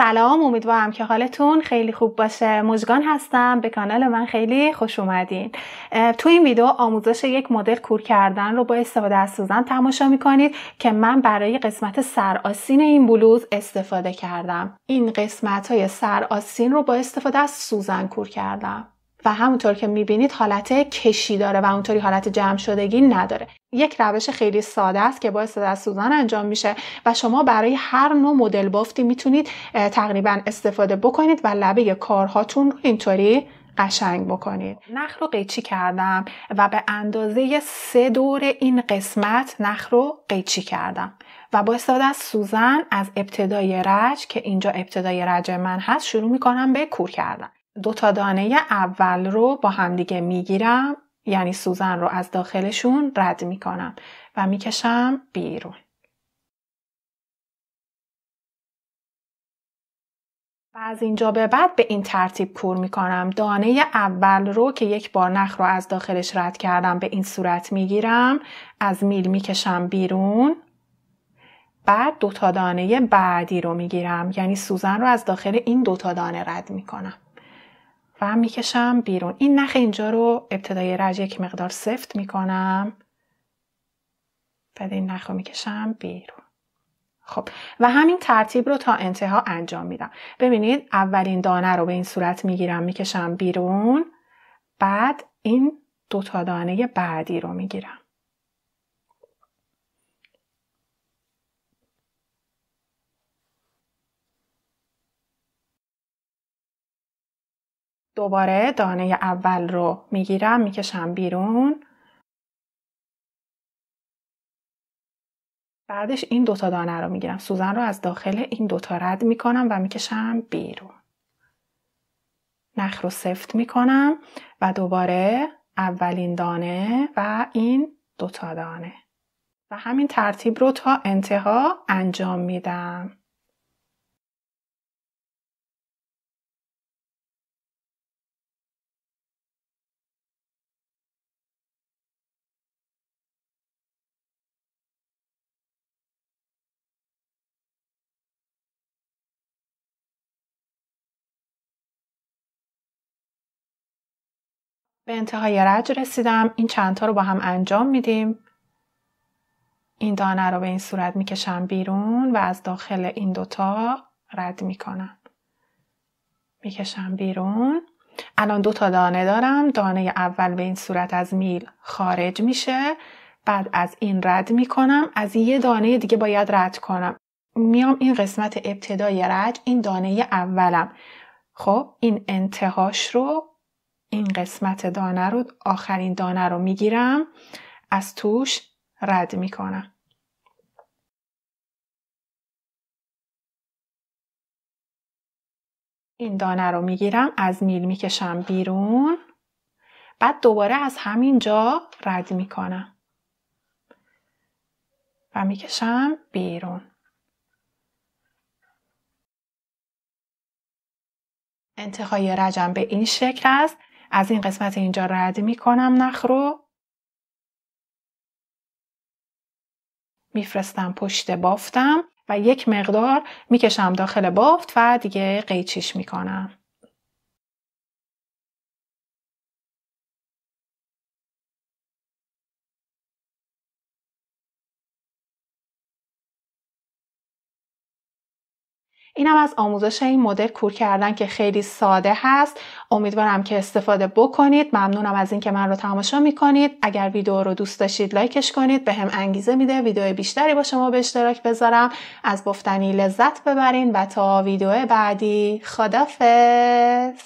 سلام امیدوارم که حالتون خیلی خوب باشه مژگان هستم به کانال من خیلی خوش اومدین تو این ویدیو آموزش یک مدل کور کردن رو با استفاده از سوزن تماشا میکنید که من برای قسمت سرآسین این بلوز استفاده کردم این قسمت های سرآسین رو با استفاده از سوزن کور کردم و همونطور که میبینید حالت کشی داره و اونطوری حالت جمع شدگی نداره یک روش خیلی ساده است که با استفاده از سوزن انجام میشه و شما برای هر نوع مدل بافتی میتونید تقریبا استفاده بکنید و لبه کارهاتون رو اینطوری قشنگ بکنید نخ رو قیچی کردم و به اندازه سه دور این قسمت نخ رو قیچی کردم و با استفاده از سوزن از ابتدای رج که اینجا ابتدای رج من هست شروع میکنم به کور کردن دو تا دانه اول رو با همدیگه میگیرم یعنی سوزن رو از داخلشون رد میکنم و میکشم بیرون. و از اینجا به بعد به این ترتیب کور میکنم دانه اول رو که یک بار نخ رو از داخلش رد کردم به این صورت میگیرم از میل میکشم بیرون بعد دوتا دانه بعدی رو میگیرم یعنی سوزن رو از داخل این دوتا دانه رد میکنم و میکشم بیرون این نخ اینجا رو ابتدای رج یک مقدار سفت میکنم بعد این نخ رو میکشم بیرون خب و همین ترتیب رو تا انتها انجام میدم ببینید اولین دانه رو به این صورت میگیرم میکشم بیرون بعد این دوتا دانه بعدی رو میگیرم دوباره دانه اول رو میگیرم میکشم بیرون بعدش این دوتا دانه رو میگیرم سوزن رو از داخل این دوتا رد میکنم و میکشم بیرون نخ رو سفت میکنم و دوباره اولین دانه و این دوتا دانه و همین ترتیب رو تا انتها انجام میدم به انتهای رج رسیدم این چندتا رو با هم انجام میدیم این دانه رو به این صورت میکشم بیرون و از داخل این دوتا رد میکنم میکشم بیرون الان دو تا دانه دارم دانه اول به این صورت از میل خارج میشه بعد از این رد میکنم از یه دانه دیگه باید رد کنم میام این قسمت ابتدای رج این دانه اولم خب این انتهاش رو این قسمت دانه رو آخرین دانه رو میگیرم از توش رد میکنم این دانه رو میگیرم از میل میکشم بیرون بعد دوباره از همین جا رد میکنم و میکشم بیرون انتهای رجم به این شکل است از این قسمت اینجا رد کنم نخ رو میفرستم پشت بافتم و یک مقدار میکشم داخل بافت و دیگه قیچیش میکنم اینم از آموزش این مدل کور کردن که خیلی ساده هست امیدوارم که استفاده بکنید ممنونم از اینکه من رو تماشا میکنید اگر ویدیو رو دوست داشتید لایکش کنید به هم انگیزه میده ویدیو بیشتری با شما به اشتراک بذارم از بفتنی لذت ببرین و تا ویدیو بعدی خدافظ.